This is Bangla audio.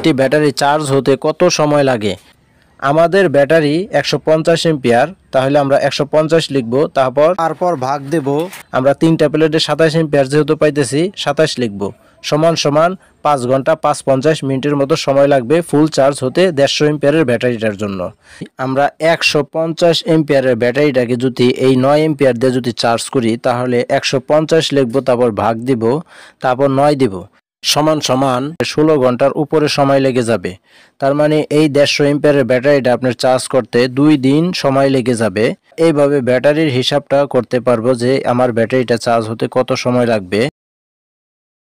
একটি ব্যাটারি চার্জ হতে কত সময় লাগে আমাদের ব্যাটারি একশো পঞ্চাশ এম্পিয়ার তাহলে আমরা একশো পঞ্চাশ লিখবো তারপর তারপর ভাগ দেব আমরা তিনটা প্লেটে সাতাশ এম্পিয়ার যেহেতু পাইতেছি সাতাশ লিখবো সমান সমান পাঁচ ঘন্টা পাঁচ পঞ্চাশ মিনিটের মতো সময় লাগবে ফুল চার্জ হতে দেড়শো এম্পিয়ারের ব্যাটারিটার জন্য আমরা একশো পঞ্চাশ এম্পিয়ারের ব্যাটারিটাকে যদি এই নয় এম্পিয়ার দিয়ে যদি চার্জ করি তাহলে একশো পঞ্চাশ লিখবো তারপর ভাগ দিব তারপর নয় দিব সমান সমান ষোলো ঘন্টার উপরে সময় লেগে যাবে তার মানে এই দেড়শো এম্পিয়ারের ব্যাটারিটা আপনার চার্জ করতে দুই দিন সময় লেগে যাবে এইভাবে ব্যাটারির হিসাবটা করতে পারবো যে আমার ব্যাটারিটা চার্জ হতে কত সময় লাগবে